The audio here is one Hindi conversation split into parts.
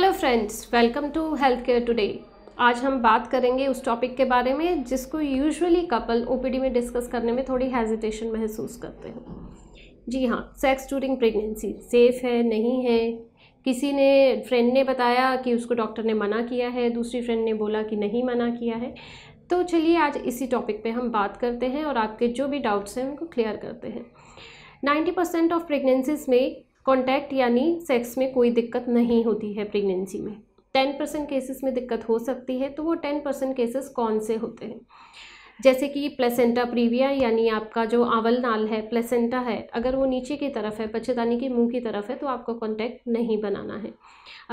hello friends welcome to health care today आज हम बात करेंगे उस टॉपिक के बारे में जिसको यूजुअली कपल ओपीडी में डिस्कस करने में थोड़ी हेजिटेशन महसूस करते हैं जी हाँ सेक्स ड्यूरिंग प्रेगनेंसी सेफ़ है नहीं है किसी ने फ्रेंड ने बताया कि उसको डॉक्टर ने मना किया है दूसरी फ्रेंड ने बोला कि नहीं मना किया है तो चलिए आज इसी टॉपिक पे हम बात करते हैं और आपके जो भी डाउट्स हैं उनको क्लियर करते हैं 90% ऑफ प्रेगनेंसीज़ में कॉन्टैक्ट यानी सेक्स में कोई दिक्कत नहीं होती है प्रेगनेंसी में टेन परसेंट केसेस में दिक्कत हो सकती है तो वो टेन परसेंट केसेस कौन से होते हैं जैसे कि प्लेसेंटा प्रीविया यानी आपका जो आवल नाल है प्लेसेंटा है अगर वो नीचे की तरफ है पच्चेदानी के मुंह की तरफ है तो आपको कॉन्टैक्ट नहीं बनाना है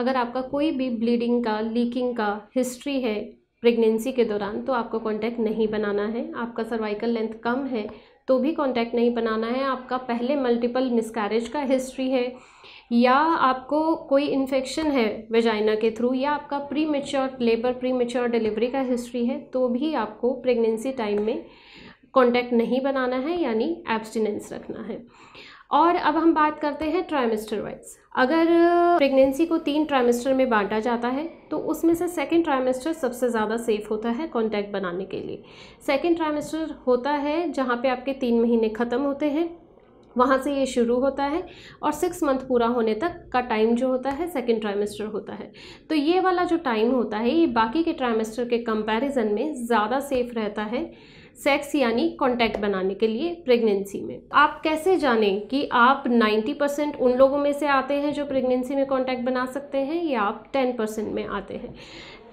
अगर आपका कोई भी ब्लीडिंग का लीकिंग का हिस्ट्री है प्रेगनेंसी के दौरान तो आपको कॉन्टैक्ट नहीं बनाना है आपका सर्वाइकल लेंथ कम है तो भी कांटेक्ट नहीं बनाना है आपका पहले मल्टीपल मिसकैरेज का हिस्ट्री है या आपको कोई इन्फेक्शन है वेजाइना के थ्रू या आपका premature labour premature delivery का हिस्ट्री है तो भी आपको प्रेगनेंसी टाइम में कांटेक्ट नहीं बनाना है यानी एब्सटिनेंस रखना है और अब हम बात करते हैं ट्राइमेस्टर वाइज अगर प्रेगनेंसी को तीन ट्राइमेस्टर में बांटा जाता है तो उसमें से सेकेंड ट्राइमेस्टर सबसे ज़्यादा सेफ होता है कॉन्टैक्ट बनाने के लिए सेकेंड ट्राइमेस्टर होता है जहाँ पे आपके तीन महीने ख़त्म होते हैं वहाँ से ये शुरू होता है और सिक्स मंथ पूरा होने तक का टाइम जो होता है सेकेंड ट्राइमेस्टर होता है तो ये वाला जो टाइम होता है ये बाकी के ट्राइमेस्टर के कंपेरिजन में ज़्यादा सेफ रहता है सेक्स यानी कांटेक्ट बनाने के लिए प्रेगनेंसी में आप कैसे जानें कि आप 90 परसेंट उन लोगों में से आते हैं जो प्रेगनेंसी में कांटेक्ट बना सकते हैं या आप 10 परसेंट में आते हैं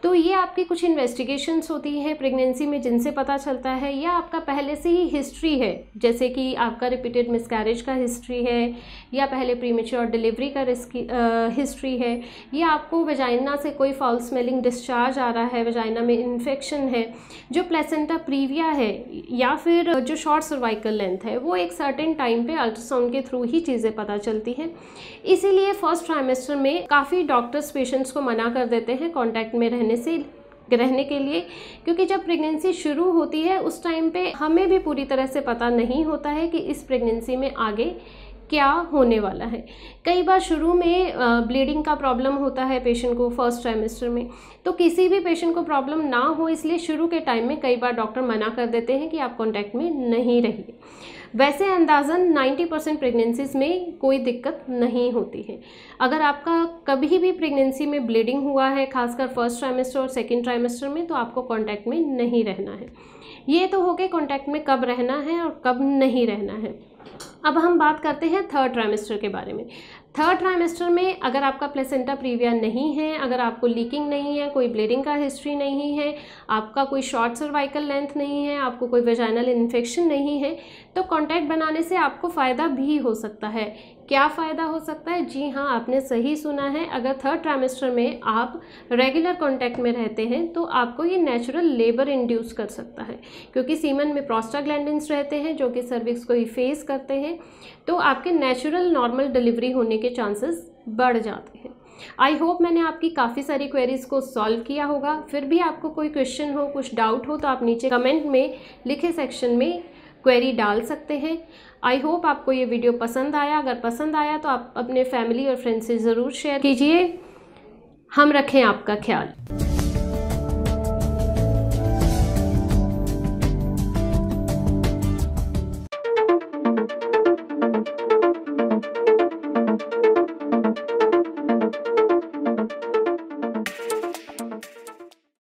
तो ये आपकी कुछ इन्वेस्टिगेशंस होती हैं प्रेगनेंसी में जिनसे पता चलता है या आपका पहले से ही हिस्ट्री है जैसे कि आपका रिपीटेड मिसकैरेज का हिस्ट्री है या पहले प्रीमेच्योर डिलीवरी का रिस्क हिस्ट्री है या आपको वेजाइना से कोई फॉल स्मेलिंग डिस्चार्ज आ रहा है वेजाइना में इन्फेक्शन है जो प्लेसेंटा प्रीविया है या फिर जो शॉर्ट सर्वाइकल लेंथ है वो एक सर्टेन टाइम पे अल्ट्रासाउंड के थ्रू ही चीज़ें पता चलती हैं इसीलिए फर्स्ट ट्राइमेस्टर में काफ़ी डॉक्टर्स पेशेंट्स को मना कर देते हैं कॉन्टैक्ट में रहने रहने से रहने के लिए क्योंकि जब प्रेगनेंसी शुरू होती है उस टाइम पे हमें भी पूरी तरह से पता नहीं होता है कि इस प्रेगनेंसी में आगे क्या होने वाला है कई बार शुरू में ब्लीडिंग का प्रॉब्लम होता है पेशेंट को फर्स्ट ट्राइमेस्टर में तो किसी भी पेशेंट को प्रॉब्लम ना हो इसलिए शुरू के टाइम में कई बार डॉक्टर मना कर देते हैं कि आप कॉन्टैक्ट में नहीं रहिए वैसे अंदाजन 90 परसेंट प्रेगनेंसीज में कोई दिक्कत नहीं होती है अगर आपका कभी भी प्रेगनेंसी में ब्लीडिंग हुआ है खासकर फर्स्ट ट्राइमेस्टर और सेकेंड ट्राइमेस्टर में तो आपको कॉन्टैक्ट में नहीं रहना है ये तो हो गया कॉन्टैक्ट में कब रहना है और कब नहीं रहना है अब हम बात करते हैं थर्ड ट्राइमेस्टर के बारे में थर्ड ट्राइमेस्टर में अगर आपका प्लेसेंटा प्रीविया नहीं है अगर आपको लीकिंग नहीं है कोई ब्लीडिंग का हिस्ट्री नहीं है आपका कोई शॉर्ट सर्वाइकल लेंथ नहीं है आपको कोई वेजाइनल इन्फेक्शन नहीं है तो कॉन्टैक्ट बनाने से आपको फ़ायदा भी हो सकता है क्या फ़ायदा हो सकता है जी हाँ आपने सही सुना है अगर थर्ड ट्रामेस्टर में आप रेगुलर कॉन्टैक्ट में रहते हैं तो आपको ये नेचुरल लेबर इंड्यूस कर सकता है क्योंकि सीमन में प्रोस्टाग्लैंडस रहते हैं जो कि सर्विक्स को ही फेस करते हैं तो आपके नेचुरल नॉर्मल डिलीवरी होने के चांसेस बढ़ जाते हैं आई होप मैंने आपकी काफ़ी सारी क्वेरीज़ को सॉल्व किया होगा फिर भी आपको कोई क्वेश्चन हो कुछ डाउट हो तो आप नीचे कमेंट में लिखे सेक्शन में क्वेरी डाल सकते हैं आई होप आपको ये वीडियो पसंद आया अगर पसंद आया तो आप अपने फैमिली और फ्रेंड्स से ज़रूर शेयर कीजिए हम रखें आपका ख्याल